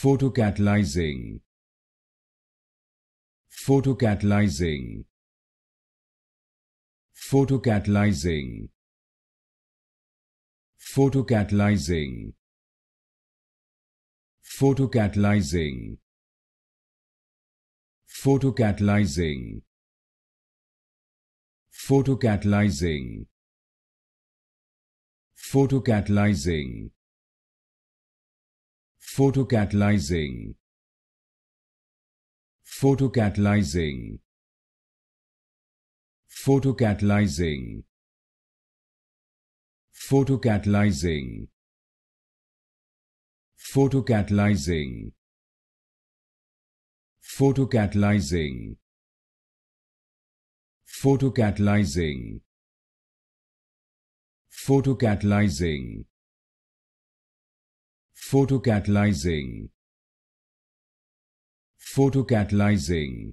photocatalyzing photocatalyzing photocatalyzing photocatalyzing photocatalyzing photocatalyzing photocatalyzing photocatalyzing photocatalyzing photocatalyzing photocatalyzing photocatalyzing photocatalyzing photocatalyzing photocatalyzing photocatalyzing photocatalyzing photocatalyzing